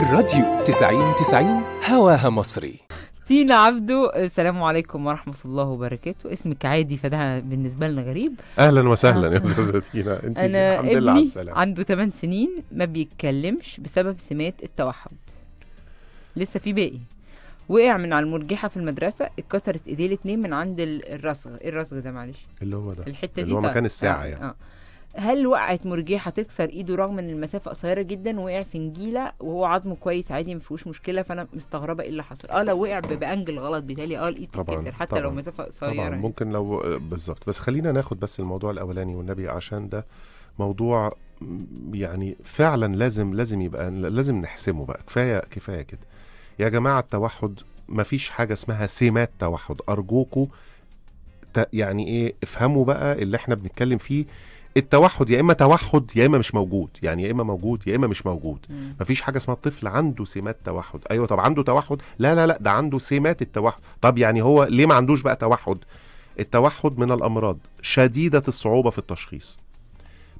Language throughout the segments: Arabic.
الراديو 90 90 هواها مصري تينا عبدو السلام عليكم ورحمة الله وبركاته اسمك عادي فده بالنسبة لنا غريب أهلا وسهلا آه. يا أستاذة تينا أنت أنا الحمد لله على السلامة عنده 8 سنين ما بيتكلمش بسبب سمات التوحد لسه في باقي وقع من على المرجحه في المدرسه اتكسرت ايديه الاثنين من عند الرسغ ايه الرسغ ده معلش اللي هو ده الحته دي اللي هو طيب. مكان الساعه آه. يعني آه. هل وقعت مرجيحة هتكسر ايده رغم ان المسافة قصيرة جدا وقع في نجيلة وهو عظمه كويس عادي مفيهوش مشكلة فانا مستغربة ايه اللي حصل اه لو وقع بانجل غلط بيتهيألي اه الايد تتكسر حتى طبعًا لو مسافة قصيرة طبعا يعني. ممكن لو بالظبط بس خلينا ناخد بس الموضوع الاولاني والنبي عشان ده موضوع يعني فعلا لازم لازم يبقى لازم نحسمه بقى كفايه كفايه كده يا جماعه التوحد مفيش حاجه اسمها سمات توحد ارجوكوا يعني ايه افهموا بقى اللي احنا بنتكلم فيه التوحد يا اما توحد يا اما مش موجود يعني يا اما موجود يا اما مش موجود مم. مفيش حاجه اسمها الطفل عنده سمات توحد ايوه طب عنده توحد لا لا لا ده عنده سمات التوحد طب يعني هو ليه ما عندوش بقى توحد التوحد من الامراض شديده الصعوبه في التشخيص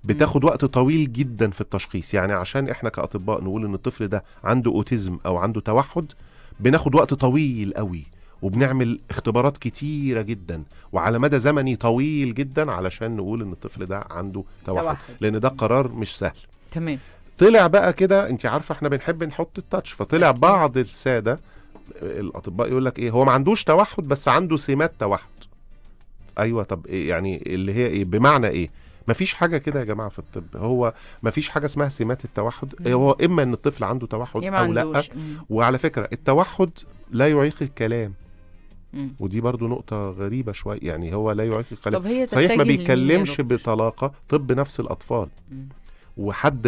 بتاخد وقت طويل جدا في التشخيص يعني عشان احنا كاطباء نقول ان الطفل ده عنده اوتيزم او عنده توحد بناخد وقت طويل قوي وبنعمل اختبارات كتيرة جدا وعلى مدى زمني طويل جدا علشان نقول ان الطفل ده عنده توحد, توحد. لان ده قرار مش سهل تمام طلع بقى كده انت عارفه احنا بنحب نحط التاتش فطلع بعض الساده الاطباء يقول لك ايه هو ما عندوش توحد بس عنده سمات توحد ايوه طب إيه يعني اللي هي ايه بمعنى ايه مفيش حاجه كده يا جماعه في الطب هو مفيش حاجه اسمها سمات التوحد مم. هو اما ان الطفل عنده توحد او لا وعلى فكره التوحد لا يعيق الكلام ودي برضو نقطه غريبه شويه يعني هو لا يعيق القلب طب هي صحيح ما بيتكلمش بطلاقه طب نفس الاطفال وحد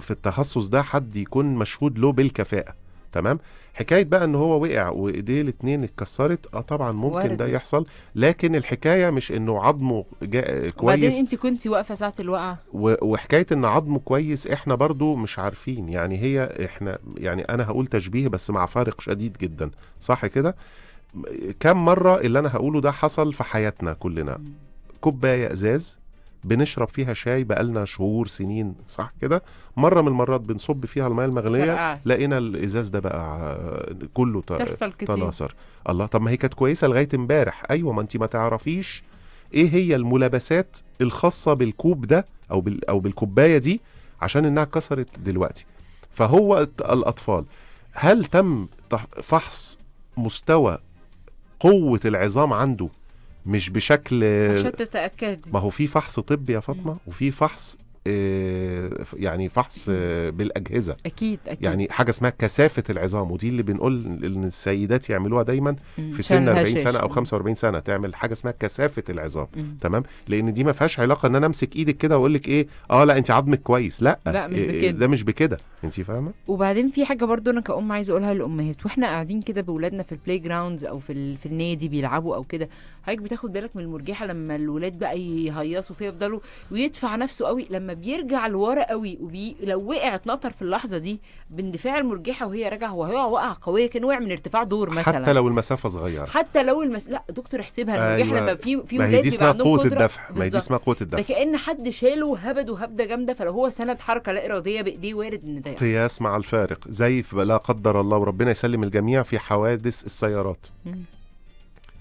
في التخصص ده حد يكون مشهود له بالكفاءه تمام حكايه بقى ان هو وقع وايديه الاثنين اتكسرت اه طبعا ممكن ده يحصل لكن الحكايه مش انه عظمه جا كويس وبعدين انت كنت واقفه ساعه الوقعه وحكايه ان عظمه كويس احنا برضو مش عارفين يعني هي احنا يعني انا هقول تشبيه بس مع فارق شديد جدا صح كده كم مرة اللي أنا هقوله ده حصل في حياتنا كلنا كوباية إزاز بنشرب فيها شاي بقالنا شهور سنين صح كده مره من المرات بنصب فيها الماء المغليه لقينا الازاز ده بقى كله تناثر الله طب ما هي كانت كويسه لغايه امبارح ايوه ما انت ما تعرفيش ايه هي الملابسات الخاصه بالكوب ده او بال او بالكوبايه دي عشان انها كسرت دلوقتي فهو الاطفال هل تم فحص مستوى قوه العظام عنده مش بشكل عشان تتاكد ما هو في فحص طبي يا فاطمه وفي فحص آه، يعني فحص آه، بالاجهزه اكيد اكيد يعني حاجه اسمها كثافه العظام ودي اللي بنقول ان السيدات يعملوها دايما في سن 40 سنه او 45 سنه تعمل حاجه اسمها كثافه العظام تمام لان دي ما فيهاش علاقه ان انا امسك ايدك كده واقول لك ايه اه لا انت عظمك كويس لا, لا مش آه، ده مش بكده انت فاهمه وبعدين في حاجه برضو انا كأم عايزه اقولها للامهات واحنا قاعدين كده باولادنا في البلاي جراوندز او في في النادي بيلعبوا او كده حضرتك بتاخد بالك من المرجحه لما الولاد بقى يهيصوا فيها يفضلوا ويدفع نفسه قوي لما بيرجع لورا قوي وبي لو وقع اتنطر في اللحظه دي باندفاع المرجحه وهي راجعه هو هيقع وقعه قويه كان وقع من ارتفاع دور مثلا حتى لو المسافه صغيره حتى لو المس... لا دكتور احسبها المرجحه أيوة. لما في في ما هي دي اسمها قوه الدفع ما هي دي اسمها قوه الدفع ده كان حد شاله وهبده هبده جامده فلو هو سند حركه لا اراديه بايديه وارد ان ده قياس مع الفارق زي لا قدر الله وربنا يسلم الجميع في حوادث السيارات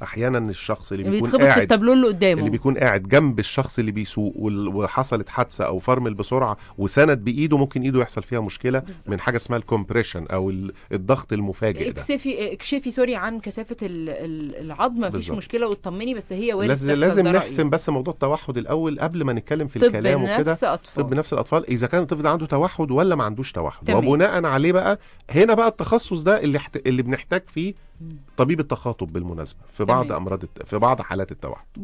احيانا الشخص اللي يعني بيكون قاعد التابلو اللي قدامه اللي بيكون قاعد جنب الشخص اللي بيسوق وحصلت حادثه او فرمل بسرعه وسند بايده ممكن ايده يحصل فيها مشكله بالزبط. من حاجه اسمها الكومبريشن او الضغط المفاجئ اكشفي ده. اكشفي سوري عن كثافه العظم مفيش مشكله واطمني بس هي وارد لازم, لازم نحسم بس موضوع التوحد الاول قبل ما نتكلم في الكلام وكده طب نفس الاطفال اذا كان الطفل عنده توحد ولا ما عندوش توحد وبناء عليه بقى هنا بقى التخصص ده اللي اللي بنحتاج فيه طبيب التخاطب بالمناسبه في بعض امراض في بعض حالات التوحد